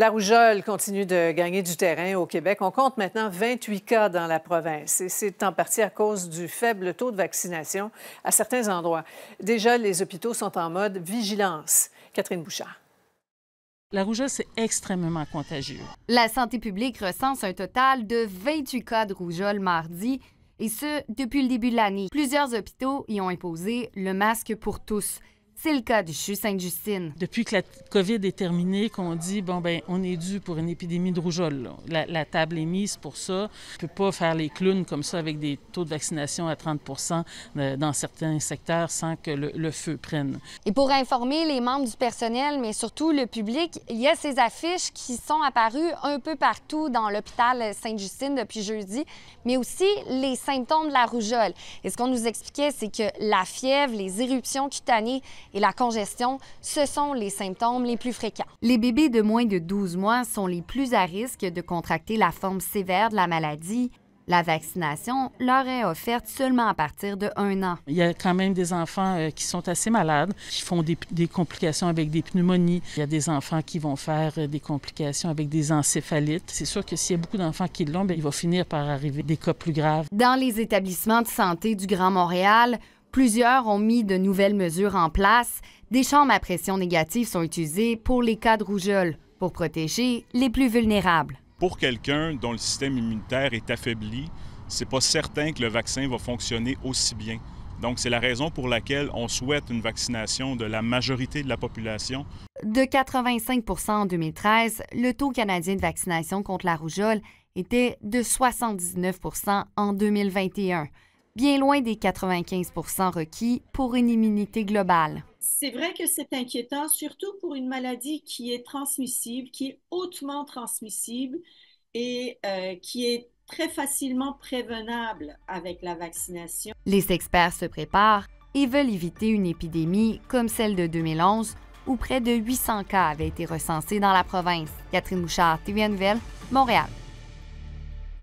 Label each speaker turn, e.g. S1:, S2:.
S1: La rougeole continue de gagner du terrain au Québec. On compte maintenant 28 cas dans la province et c'est en partie à cause du faible taux de vaccination à certains endroits. Déjà, les hôpitaux sont en mode vigilance. Catherine Bouchard. La rougeole, c'est extrêmement contagieux.
S2: La santé publique recense un total de 28 cas de rougeole mardi, et ce, depuis le début de l'année. Plusieurs hôpitaux y ont imposé le masque
S1: pour tous. C'est le cas du CHU Sainte-Justine. Depuis que la COVID est terminée, qu'on dit, bon, ben on est dû pour une épidémie de rougeole. La, table est mise pour ça. On ne peut pas faire les clowns comme ça avec des taux de vaccination à 30 euh, dans certains secteurs sans que le, le, feu prenne.
S2: Et pour informer les membres du personnel, mais surtout le public, il y a ces affiches qui sont apparues un peu partout dans l'hôpital Sainte-Justine depuis jeudi, mais aussi les symptômes de la rougeole. Et ce qu'on nous expliquait, c'est que la fièvre, les éruptions cutanées, et la congestion, ce sont les symptômes les plus fréquents. Les bébés de moins de 12 mois sont les plus à risque de contracter la forme sévère de la maladie. La vaccination leur est offerte seulement à partir de un an.
S1: Il y a quand même des enfants euh, qui sont assez malades, qui font des, complications avec des pneumonies. Il y a des enfants qui vont faire euh, des complications avec des encéphalites. C'est sûr que s'il y a beaucoup d'enfants qui l'ont, bien, il va finir par arriver des cas plus graves.
S2: Dans les établissements de santé du Grand Montréal, Plusieurs ont mis de nouvelles mesures en place. Des chambres à pression négative sont utilisées pour les cas de rougeole, pour protéger les plus vulnérables.
S3: Pour quelqu'un dont le système immunitaire est affaibli, c'est pas certain que le vaccin va fonctionner aussi bien. Donc, c'est la raison pour laquelle on souhaite une vaccination de la majorité de la population.
S2: De 85 en 2013, le taux canadien de vaccination contre la rougeole était de 79 en 2021 bien loin des 95 requis pour une immunité globale. C'est vrai que c'est inquiétant, surtout pour une maladie qui est transmissible, qui est hautement transmissible et euh, qui est très facilement prévenable avec la vaccination. Les experts se préparent et veulent éviter une épidémie comme celle de 2011 où près de 800 cas avaient été recensés dans la province. Catherine Bouchard, TVA Montréal.